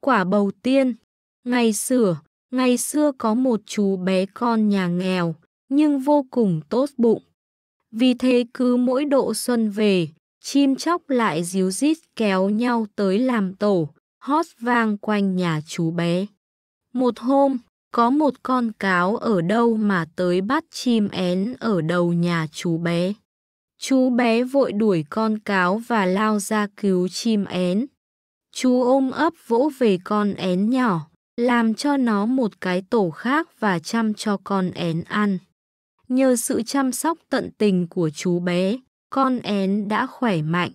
quả bầu tiên. Ngày xưa, ngày xưa có một chú bé con nhà nghèo, nhưng vô cùng tốt bụng. Vì thế cứ mỗi độ xuân về, chim chóc lại díu rít kéo nhau tới làm tổ, hót vang quanh nhà chú bé. Một hôm, có một con cáo ở đâu mà tới bắt chim én ở đầu nhà chú bé. Chú bé vội đuổi con cáo và lao ra cứu chim én. Chú ôm ấp vỗ về con én nhỏ, làm cho nó một cái tổ khác và chăm cho con én ăn. Nhờ sự chăm sóc tận tình của chú bé, con én đã khỏe mạnh.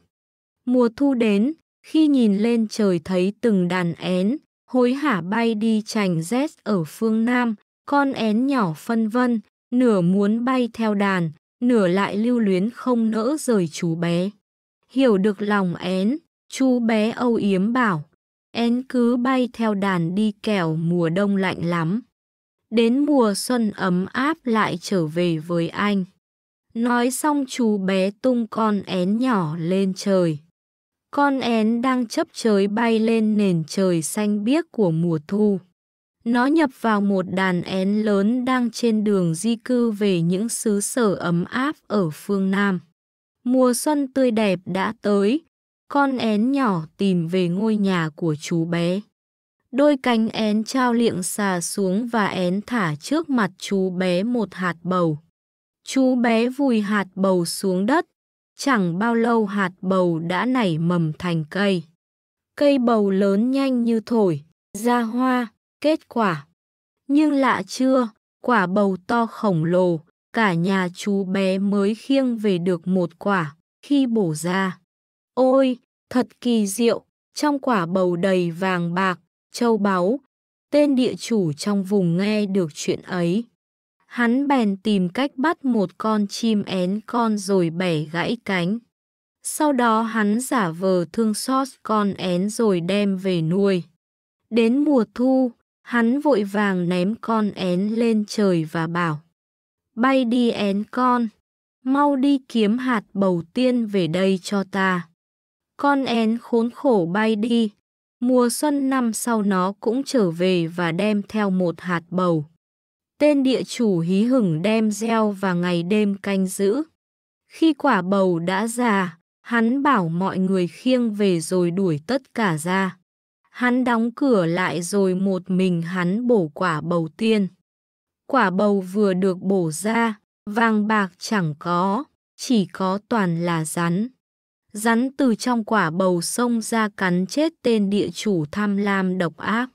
Mùa thu đến, khi nhìn lên trời thấy từng đàn én, hối hả bay đi chành rét ở phương Nam, con én nhỏ phân vân, nửa muốn bay theo đàn, nửa lại lưu luyến không nỡ rời chú bé. Hiểu được lòng én, Chú bé âu yếm bảo, én cứ bay theo đàn đi kẻo mùa đông lạnh lắm. Đến mùa xuân ấm áp lại trở về với anh. Nói xong chú bé tung con én nhỏ lên trời. Con én đang chấp trời bay lên nền trời xanh biếc của mùa thu. Nó nhập vào một đàn én lớn đang trên đường di cư về những xứ sở ấm áp ở phương Nam. Mùa xuân tươi đẹp đã tới, con én nhỏ tìm về ngôi nhà của chú bé. Đôi cánh én trao liệng xà xuống và én thả trước mặt chú bé một hạt bầu. Chú bé vùi hạt bầu xuống đất, chẳng bao lâu hạt bầu đã nảy mầm thành cây. Cây bầu lớn nhanh như thổi, ra hoa, kết quả. Nhưng lạ chưa, quả bầu to khổng lồ, cả nhà chú bé mới khiêng về được một quả khi bổ ra. Ôi, thật kỳ diệu, trong quả bầu đầy vàng bạc, châu báu, tên địa chủ trong vùng nghe được chuyện ấy. Hắn bèn tìm cách bắt một con chim én con rồi bẻ gãy cánh. Sau đó hắn giả vờ thương xót con én rồi đem về nuôi. Đến mùa thu, hắn vội vàng ném con én lên trời và bảo. Bay đi én con, mau đi kiếm hạt bầu tiên về đây cho ta. Con én khốn khổ bay đi. Mùa xuân năm sau nó cũng trở về và đem theo một hạt bầu. Tên địa chủ hí hửng đem gieo và ngày đêm canh giữ. Khi quả bầu đã già, hắn bảo mọi người khiêng về rồi đuổi tất cả ra. Hắn đóng cửa lại rồi một mình hắn bổ quả bầu tiên. Quả bầu vừa được bổ ra, vàng bạc chẳng có, chỉ có toàn là rắn rắn từ trong quả bầu sông ra cắn chết tên địa chủ tham lam độc ác.